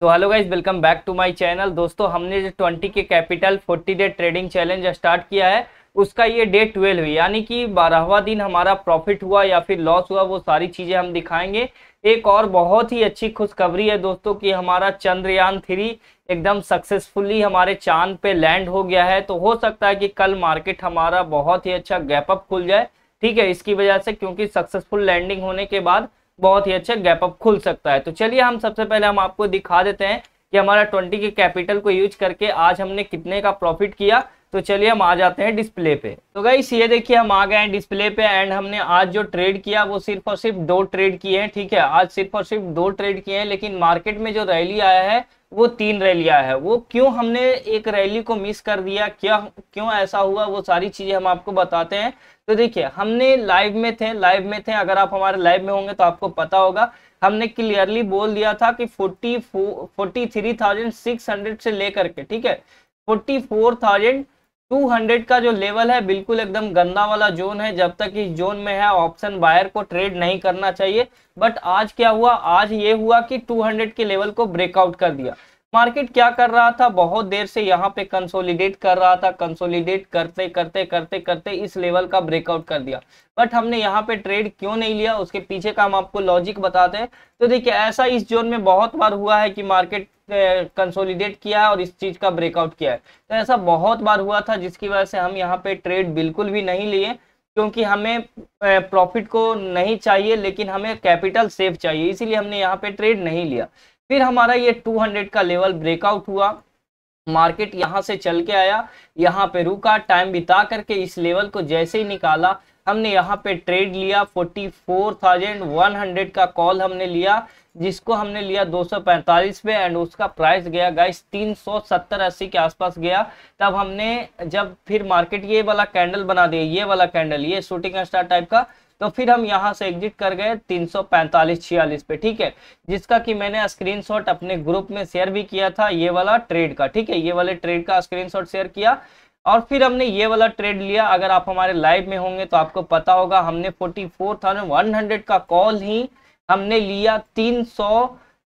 तो hello guys welcome back to my channel दोस्तों हमने जो 20 के capital 40 day trading challenge start किया है उसका ये डे 12 हुई यानी कि बारहवा दिन हमारा प्रॉफिट हुआ या फिर लॉस हुआ वो सारी चीज़ें हम दिखाएंगे एक और बहुत ही अच्छी खुशखबरी है दोस्तों कि हमारा चंद्रयान थ्री एकदम सक्सेसफुली हमारे चांद पे लैंड हो गया है तो हो सकता है कि कल मार्केट हमारा बहुत ही अच्छा गैपअप खुल जाए ठीक है इसकी वजह से क्योंकि सक्सेसफुल लैंडिंग होने के बाद बहुत ही अच्छा गैप अप खुल सकता है तो चलिए हम सबसे पहले हम आपको दिखा देते हैं कि हमारा ट्वेंटी के कैपिटल को यूज करके आज हमने कितने का प्रॉफिट किया तो चलिए हम आ जाते हैं डिस्प्ले पे तो गाइस ये देखिए हम आ गए हैं डिस्प्ले पे एंड हमने आज जो ट्रेड किया वो सिर्फ और सिर्फ दो ट्रेड किए हैं ठीक है आज सिर्फ और सिर्फ दो ट्रेड किए हैं लेकिन मार्केट में जो रैली आया है वो तीन रैलियां है वो क्यों हमने एक रैली को मिस कर दिया क्या क्यों ऐसा हुआ वो सारी चीज़ें हम आपको बताते हैं तो देखिए हमने लाइव में थे लाइव में थे अगर आप हमारे लाइव में होंगे तो आपको पता होगा हमने क्लियरली बोल दिया था कि forty forty three thousand six hundred से लेकर के ठीक है फोर्टी फोर थाउजेंड 200 का जो लेवल है बिल्कुल एकदम गंदा वाला जोन है जब तक इस जोन में है ऑप्शन बायर को ट्रेड नहीं करना चाहिए बट आज क्या हुआ आज ये हुआ कि 200 के लेवल को ब्रेकआउट कर दिया मार्केट क्या कर रहा था बहुत देर से यहाँ पे कंसोलिडेट कर रहा था कंसोलिडेट करते करते करते करते इस लेवल का ब्रेकआउट कर दिया बट हमने यहाँ पे ट्रेड क्यों नहीं लिया उसके पीछे का हम आपको लॉजिक बताते हैं तो देखिए ऐसा इस जोन में बहुत बार हुआ है कि मार्केट कंसोलिडेट किया है और इस चीज का ब्रेकआउट किया है तो ऐसा बहुत बार हुआ था जिसकी वजह से हम यहाँ पे ट्रेड बिल्कुल भी नहीं लिए क्योंकि हमें प्रॉफिट को नहीं चाहिए लेकिन हमें कैपिटल सेफ चाहिए इसीलिए हमने यहाँ पे ट्रेड नहीं लिया फिर हमारा ये 200 का लेवल ब्रेकआउट हुआ मार्केट यहाँ से चल के आया यहाँ पे रुका टाइम बिता करके इस लेवल को जैसे ही निकाला हमने यहाँ पे ट्रेड लिया 44,100 का कॉल हमने लिया जिसको हमने लिया 245 पे एंड उसका प्राइस गया गाइस 370 80 के आसपास गया तब हमने जब फिर मार्केट ये वाला कैंडल बना दिया ये वाला कैंडल ये शूटिंग स्टार टाइप का तो फिर हम यहाँ से एग्जिट कर गए 345 पे ठीक है जिसका कि मैंने स्क्रीनशॉट अपने ग्रुप में शेयर भी किया था ये वाला ट्रेड का ठीक है ये वाले ट्रेड का स्क्रीनशॉट शेयर किया और फिर हमने ये वाला ट्रेड लिया अगर आप हमारे लाइव में होंगे तो आपको पता होगा हमने हंड्रेड का कॉल ही हमने लिया तीन सौ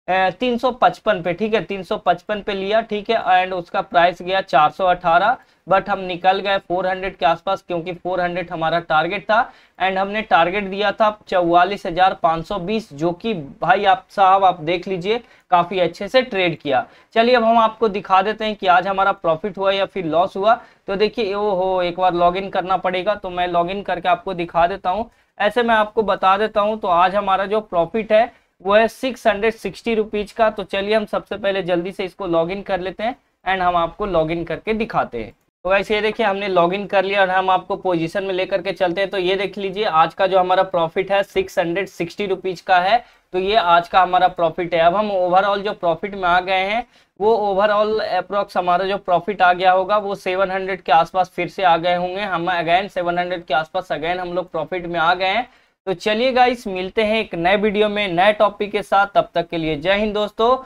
तीन सौ पचपन पे ठीक है तीन सौ पचपन पे लिया ठीक है एंड उसका प्राइस गया चार सौ अठारह बट हम निकल गए फोर हंड्रेड के आसपास क्योंकि फोर हंड्रेड हमारा टारगेट था एंड हमने टारगेट दिया था चौवालीस हजार पाँच सौ बीस जो कि भाई आप साहब आप देख लीजिए काफ़ी अच्छे से ट्रेड किया चलिए अब हम आपको दिखा देते हैं कि आज हमारा प्रॉफिट हुआ या फिर लॉस हुआ तो देखिए ओ हो एक बार इन करना पड़ेगा तो मैं इन करके आपको दिखा देता हूँ ऐसे मैं आपको बता देता हूँ तो आज हमारा जो प्रॉफिट है वो है सिक्स हंड्रेड सिक्सटी रुपीज का तो चलिए हम सबसे पहले जल्दी से इसको लॉगिन कर लेते हैं एंड हम आपको लॉगिन करके दिखाते हैं तो वैसे ये देखिए हमने लॉगिन कर लिया और हम आपको पोजीशन में लेकर के चलते हैं तो ये देख लीजिए आज का जो हमारा प्रॉफिट है सिक्स हंड्रेड सिक्सटी रुपीज का है तो ये आज का हमारा प्रॉफिट है अब हम ओवरऑल जो प्रॉफिट में आ गए हैं वो ओवरऑल अप्रोक्स हमारा जो प्रॉफिट आ गया होगा वो 700 के आसपास फिर से आ गए होंगे हम अगेन 700 के आसपास अगेन हम लोग प्रॉफिट में आ गए हैं तो चलिए गाइस मिलते हैं एक नए वीडियो में नए टॉपिक के साथ तब तक के लिए जय हिंद दोस्तों